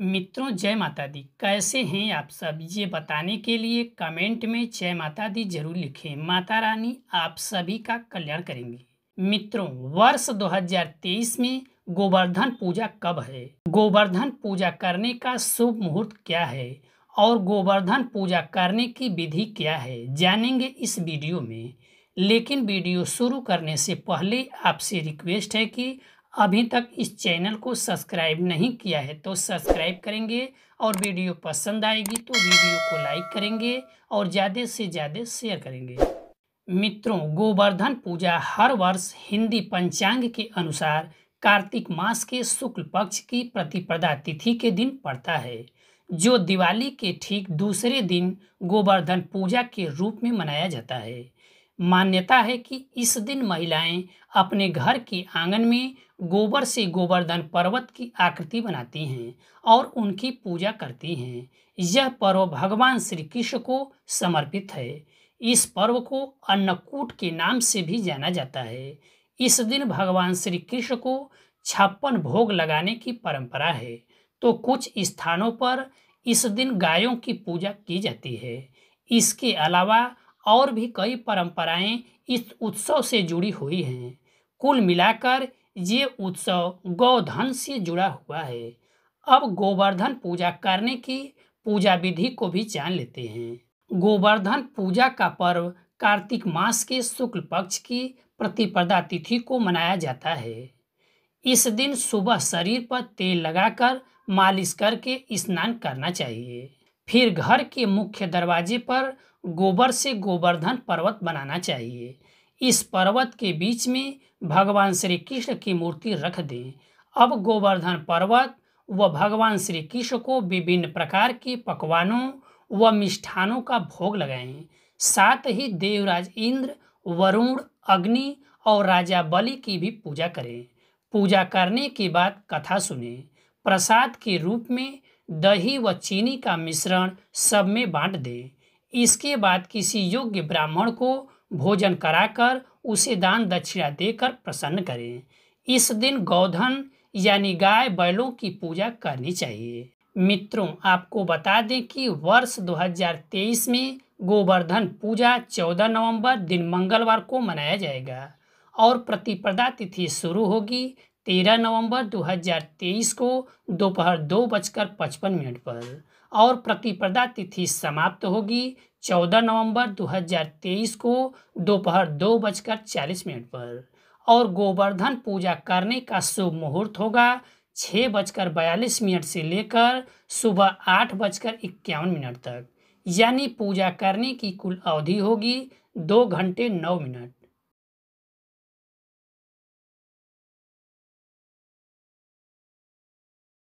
मित्रों जय माता दी कैसे हैं आप सब ये बताने के लिए कमेंट में जय माता दी जरूर लिखें माता रानी आप सभी का कल्याण करेंगे मित्रों वर्ष 2023 में गोवर्धन पूजा कब है गोवर्धन पूजा करने का शुभ मुहूर्त क्या है और गोवर्धन पूजा करने की विधि क्या है जानेंगे इस वीडियो में लेकिन वीडियो शुरू करने से पहले आपसे रिक्वेस्ट है कि अभी तक इस चैनल को सब्सक्राइब नहीं किया है तो सब्सक्राइब करेंगे और वीडियो पसंद आएगी तो वीडियो को लाइक करेंगे और ज़्यादा से ज़्यादा शेयर करेंगे मित्रों गोवर्धन पूजा हर वर्ष हिंदी पंचांग के अनुसार कार्तिक मास के शुक्ल पक्ष की प्रतिपदा तिथि के दिन पड़ता है जो दिवाली के ठीक दूसरे दिन गोवर्धन पूजा के रूप में मनाया जाता है मान्यता है कि इस दिन महिलाएं अपने घर के आंगन में गोबर से गोवर्धन पर्वत की आकृति बनाती हैं और उनकी पूजा करती हैं यह पर्व भगवान श्री कृष्ण को समर्पित है इस पर्व को अन्नकूट के नाम से भी जाना जाता है इस दिन भगवान श्री कृष्ण को छप्पन भोग लगाने की परंपरा है तो कुछ स्थानों पर इस दिन गायों की पूजा की जाती है इसके अलावा और भी कई परंपराएं इस उत्सव से जुड़ी हुई हैं कुल मिलाकर ये उत्सव गौधन से जुड़ा हुआ है अब गोवर्धन पूजा करने की पूजा विधि को भी जान लेते हैं गोवर्धन पूजा का पर्व कार्तिक मास के शुक्ल पक्ष की प्रतिपदा तिथि को मनाया जाता है इस दिन सुबह शरीर पर तेल लगाकर मालिश करके स्नान करना चाहिए फिर घर के मुख्य दरवाजे पर गोबर से गोवर्धन पर्वत बनाना चाहिए इस पर्वत के बीच में भगवान श्री कृष्ण की मूर्ति रख दें अब गोवर्धन पर्वत व भगवान श्री कृष्ण को विभिन्न प्रकार के पकवानों व मिष्ठानों का भोग लगाएं साथ ही देवराज इंद्र वरुण अग्नि और राजा बलि की भी पूजा करें पूजा करने के बाद कथा सुने प्रसाद के रूप में दही व चीनी का मिश्रण सब में बांट दें इसके बाद किसी योग्य ब्राह्मण को भोजन कराकर उसे दान दक्षिणा देकर प्रसन्न करें इस दिन गौधन यानी गाय बैलों की पूजा करनी चाहिए मित्रों आपको बता दें कि वर्ष 2023 में गोवर्धन पूजा 14 नवंबर दिन मंगलवार को मनाया जाएगा और प्रतिपदा तिथि शुरू होगी तेरह नवंबर 2023 को दोपहर दो, बजकर पचपन मिनट पर और प्रतिपदा तिथि समाप्त होगी 14 नवंबर 2023 को दोपहर दो बजकर चालीस मिनट पर और गोवर्धन पूजा करने का शुभ मुहूर्त होगा छः बजकर बयालीस मिनट से लेकर सुबह आठ बजकर इक्यावन मिनट तक यानी पूजा करने की कुल अवधि होगी दो घंटे नौ मिनट